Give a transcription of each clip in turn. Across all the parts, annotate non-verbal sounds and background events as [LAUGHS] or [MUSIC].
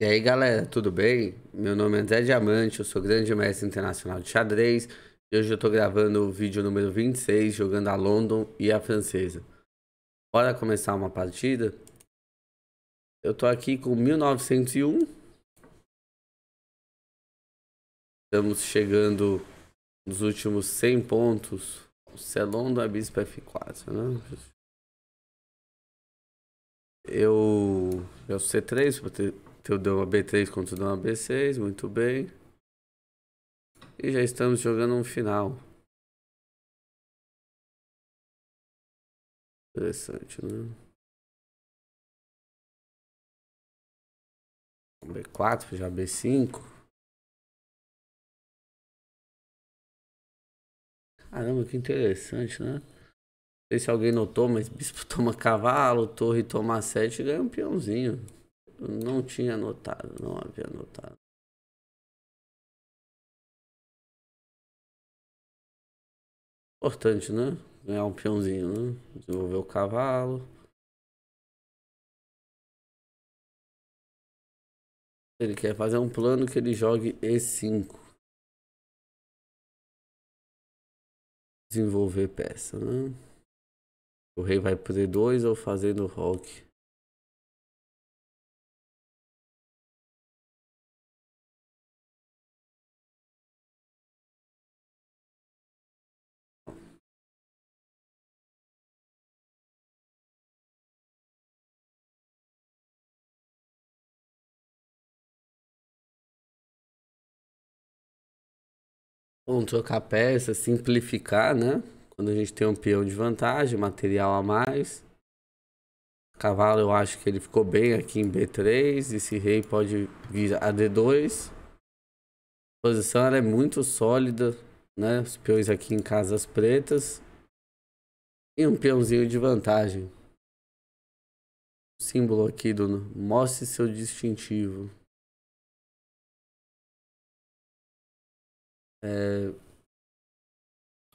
E aí galera, tudo bem? Meu nome é André Diamante, eu sou grande mestre internacional de xadrez e hoje eu tô gravando o vídeo número 26 jogando a London e a francesa. Bora começar uma partida? Eu tô aqui com 1901. Estamos chegando nos últimos 100 pontos. Se é London, é bispo é F4, né? Eu... É o C3, então deu uma B3 contra uma B6, muito bem. E já estamos jogando um final. Interessante, né? B4, já B5. Caramba, que interessante, né? Não sei se alguém notou, mas [LAUGHS] bispo toma cavalo, torre toma 7 e ganha um peãozinho. Não tinha anotado não havia anotado Importante, né? Ganhar um peãozinho, né? Desenvolver o cavalo. Ele quer fazer um plano que ele jogue E5. Desenvolver peça, né? O rei vai pro E2 ou fazendo rock. Bom, trocar peça, simplificar, né? Quando a gente tem um peão de vantagem, material a mais. Cavalo eu acho que ele ficou bem aqui em B3. Esse rei pode vir a D2. A posição ela é muito sólida, né? Os peões aqui em casas pretas. E um peãozinho de vantagem. O símbolo aqui do mostre seu distintivo. é,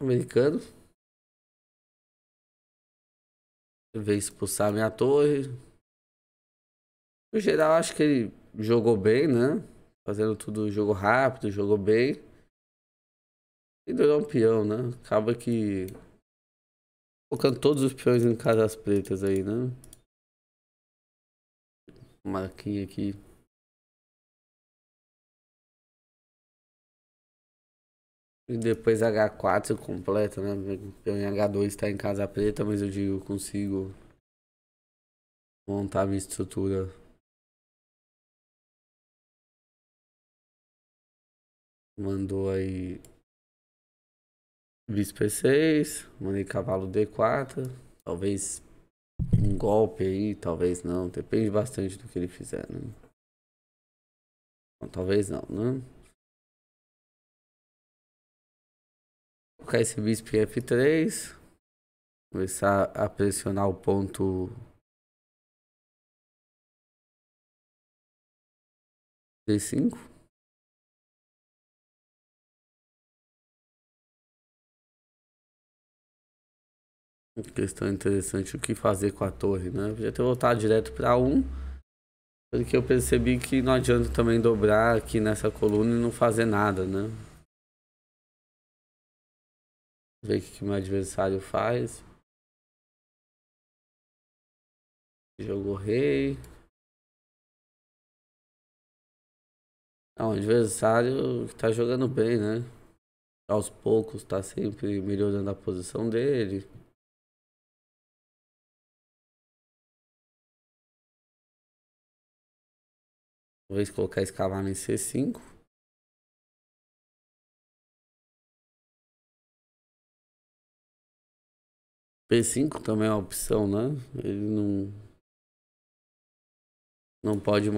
americano. Veio expulsar minha torre. No geral, acho que ele jogou bem, né? Fazendo tudo, jogo rápido, jogou bem. E durou um peão, né? Acaba que. Colocando todos os peões em casas pretas aí, né? Marquinha aqui. E depois H4 completa, né? Eu em H2 tá em Casa Preta, mas eu digo, eu consigo montar minha estrutura. Mandou aí Bispo E6, mandei cavalo D4, talvez um golpe aí, talvez não, depende bastante do que ele fizer, né? Bom, talvez não, né? Colocar esse bispo em F3. Começar a pressionar o ponto D5. questão interessante, o que fazer com a torre, né? Eu podia ter voltado direto para 1, porque eu percebi que não adianta também dobrar aqui nessa coluna e não fazer nada, né? ver o que, que meu adversário faz. Jogou rei. É o adversário tá jogando bem, né? Aos poucos tá sempre melhorando a posição dele. Talvez colocar esse cavalo em C5. d 5 também é uma opção, né? Ele não. Não pode.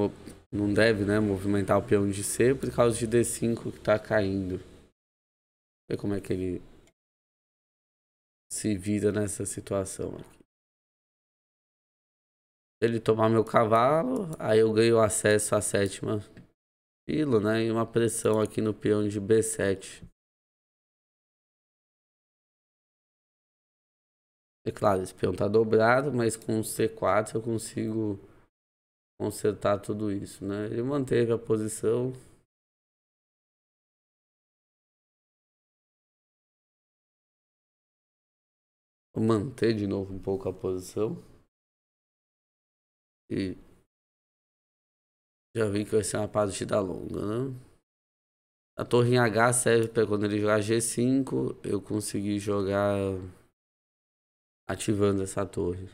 Não deve, né? Movimentar o peão de C por causa de D5 que tá caindo. Ver como é que ele. Se vira nessa situação aqui. Se ele tomar meu cavalo, aí eu ganho acesso à sétima fila, né? E uma pressão aqui no peão de B7. É claro, esse peão tá dobrado, mas com o C4 eu consigo consertar tudo isso, né? Ele manteve a posição. Vou manter de novo um pouco a posição. E já vi que vai ser uma partida longa, né? A torre em H serve para quando ele jogar G5, eu conseguir jogar ativando essa torre.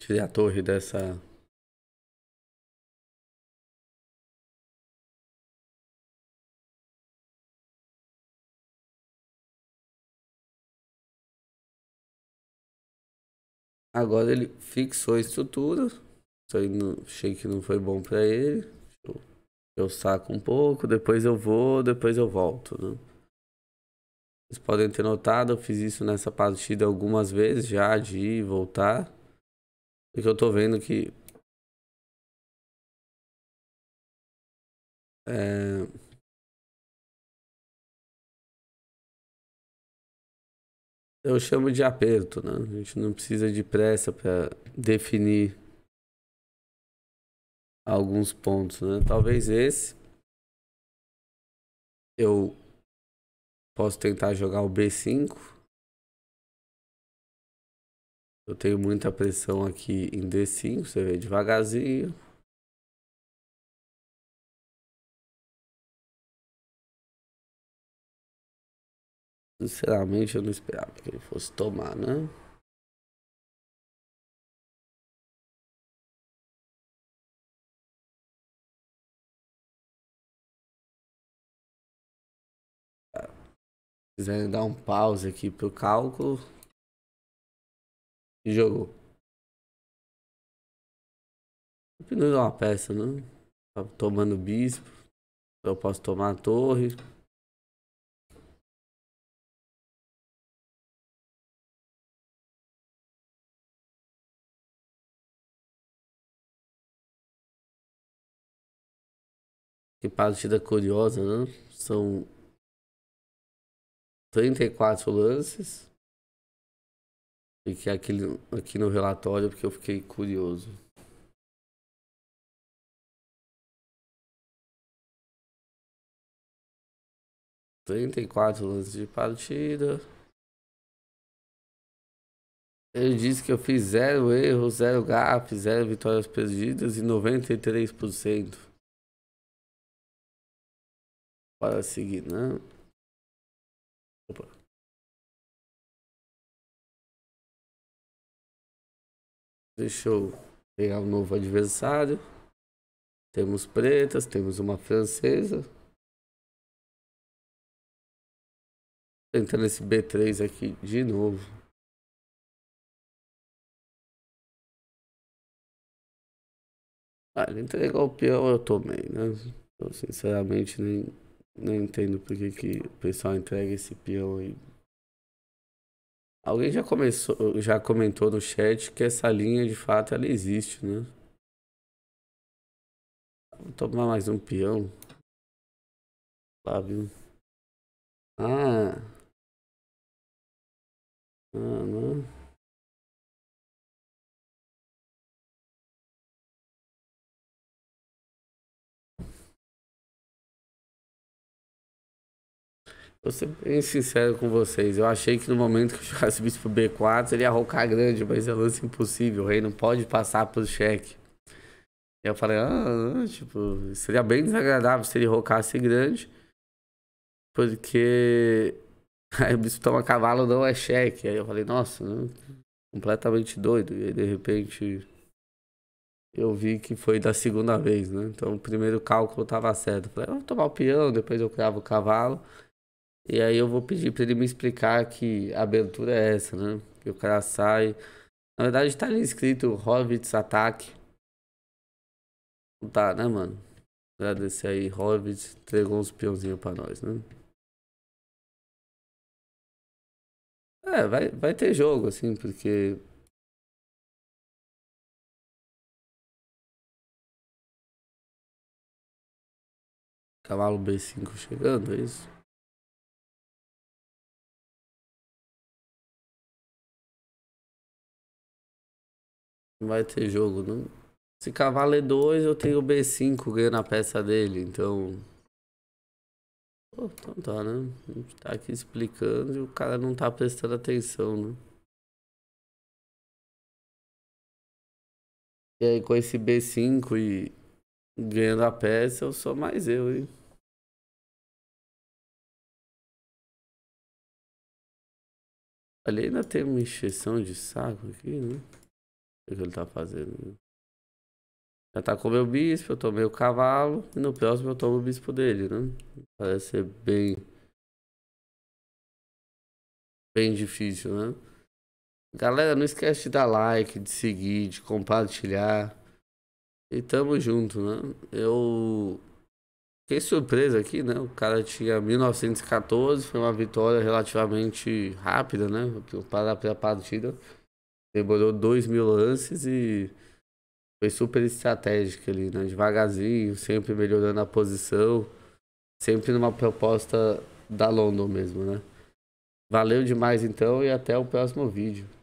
Tirei a torre dessa. Agora ele fixou a estrutura. Isso aí não, achei que não foi bom para ele. Eu, eu saco um pouco, depois eu vou, depois eu volto. Né? Vocês podem ter notado, eu fiz isso nessa partida algumas vezes já, de ir e voltar. Porque eu tô vendo que... É... Eu chamo de aperto, né? A gente não precisa de pressa para definir alguns pontos, né? Talvez esse eu Posso tentar jogar o B5. Eu tenho muita pressão aqui em D5, você vê devagarzinho. Sinceramente, eu não esperava que ele fosse tomar, né? quiser dar um pause aqui pro cálculo. E jogou. O Pinus é uma peça, não? Né? Tá tomando bispo. Eu posso tomar a torre. Que partida curiosa, né? São 34 lances. Fiquei é aqui, aqui no relatório porque eu fiquei curioso. Trinta e quatro lances de partida. Ele disse que eu fiz zero erro, zero gap, zero vitórias perdidas e 93%. Para seguir, não. Né? Deixa eu pegar um novo adversário. Temos pretas, temos uma francesa. Tentando esse B3 aqui de novo. Ah, ele entregou é o peão eu tomei, né? Eu sinceramente nem, nem entendo porque que o pessoal entrega esse peão aí Alguém já começou, já comentou no chat que essa linha de fato ela existe, né? Vou tomar mais um peão. Lá, viu? Ah. Ah, não. Vou ser bem sincero com vocês. Eu achei que no momento que eu Churras o pro B4, ele ia rocar grande, mas é lance impossível. O rei não pode passar pelo cheque. E eu falei, ah, tipo, seria bem desagradável se ele rocasse grande. Porque [LAUGHS] aí o bispo toma cavalo, não é cheque. Aí eu falei, nossa, né? completamente doido. E aí, de repente, eu vi que foi da segunda vez, né? Então, o primeiro cálculo tava certo. Eu falei, ah, vou tomar o peão, depois eu cravo o cavalo. E aí eu vou pedir para ele me explicar que aventura é essa, né? Que o cara sai. Na verdade tá ali escrito Horvitz Ataque. Não tá, né, mano? Agradecer aí, Horvitz entregou uns peãozinhos pra nós, né? É, vai, vai ter jogo, assim, porque Cavalo B5 chegando, é isso? Não vai ter jogo. Não... Se cavalo é 2, eu tenho B5 ganhando a peça dele, então. Pô, então tá, né? A gente tá aqui explicando e o cara não tá prestando atenção, né? E aí com esse B5 e ganhando a peça, eu sou mais eu, hein? Ali ainda tem uma encheção de saco aqui, né? O que ele tá fazendo? Né? Já tá com o meu bispo, eu tomei o cavalo. E no próximo eu tomo o bispo dele, né? Parece ser bem. Bem difícil, né? Galera, não esquece de dar like, de seguir, de compartilhar. E tamo junto, né? Eu Fiquei surpresa aqui, né? O cara tinha 1914, foi uma vitória relativamente rápida, né? Para a partida Demorou dois mil lances e foi super estratégico ali, né? Devagarzinho, sempre melhorando a posição, sempre numa proposta da London mesmo, né? Valeu demais então e até o próximo vídeo.